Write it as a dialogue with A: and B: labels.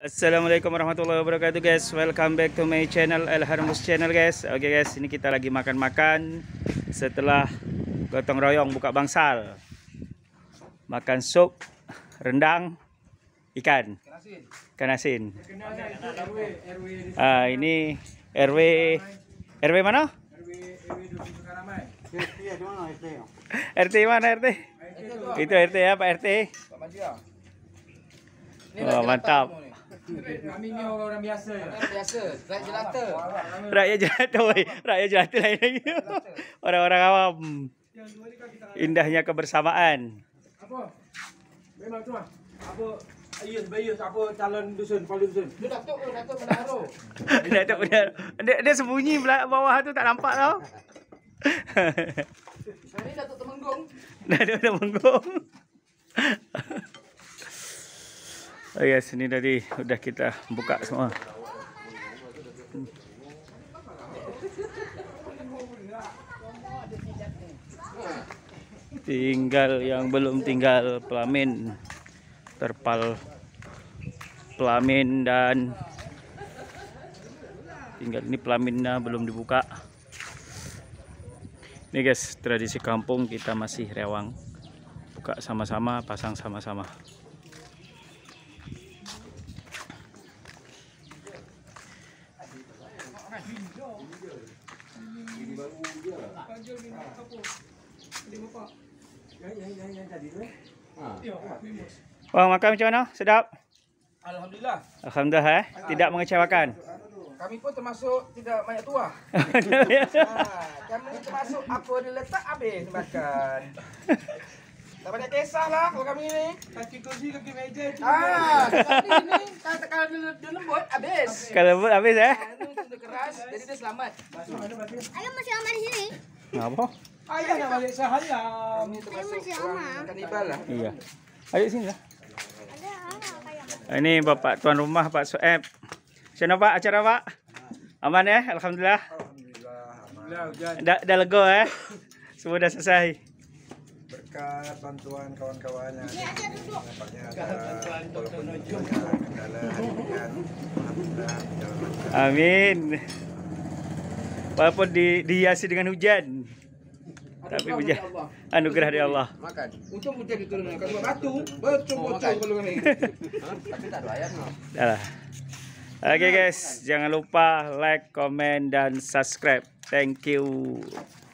A: Assalamualaikum warahmatullahi wabarakatuh guys Welcome back to my channel El Harmus channel guys Okay guys ini kita lagi makan-makan Setelah gotong royong buka bangsal Makan sup Rendang Ikan Ikan asin ah, Ini RW RW mana? RT mana RT? Itu RT ya Pak RT Oh mantap kami ni orang biasa Biasa, rakyat jelata Rakyat jelata Rakyat jelata lain lagi Orang-orang awam Indahnya kebersamaan Apa? Memang tu lah Apa Ayus, bayus, apa calon dusun, poli dusun. Tu Datuk pun, Datuk dia, Datuk dia, dia sembunyi belakang bawah tu, tak nampak tau. Sekarang ni Datuk Temenggung. Datuk Temenggung. Oh ya, yes, sini tadi udah kita buka semua. Tinggal yang belum tinggal pelamin, terpal pelamin dan tinggal ini pelaminnya belum dibuka. Ini guys, tradisi kampung kita masih rewang. Buka sama-sama, pasang sama-sama. Ini baru dia. makan macam mana? Sedap? Alhamdulillah. Alhamdulillah eh. Tidak mengecewakan. Kami pun termasuk tidak banyak tua. Ah, kami termasuk aku dia letak habis makan. Tak banyak kisah lah kalau kami ni. Kaki kursi, kaki meja. Ah, kalau ni, kalau dia lembut, habis. Kalau lembut, habis eh. Ah, jadi dia selamat. Ayam masih aman di sini. Kenapa? Ayam nak balik sahaja. Ayam masih aman. Lah. Iya. Ayo sini lah. Ah, ini bapak tuan rumah Pak Soep. Eh, macam pak acara pak? Aman ya? Alhamdulillah. Alhamdulillah. Dah, lego ya. Eh? Semua dah selesai. Berkat bantuan kawan-kawan yang ada. Ini Nampaknya ada. Walaupun banyak kendala. Alhamdulillah. Amin. Walaupun di, dihiasi dengan hujan. Tapi puja anugerah dari Allah. Makan. Untung puja diturunkan sebab batu bercucuk-cucuk oh, kalau kami. Tapi tak ada ayat Dah lah. guys, jangan lupa like, komen dan subscribe. Thank you.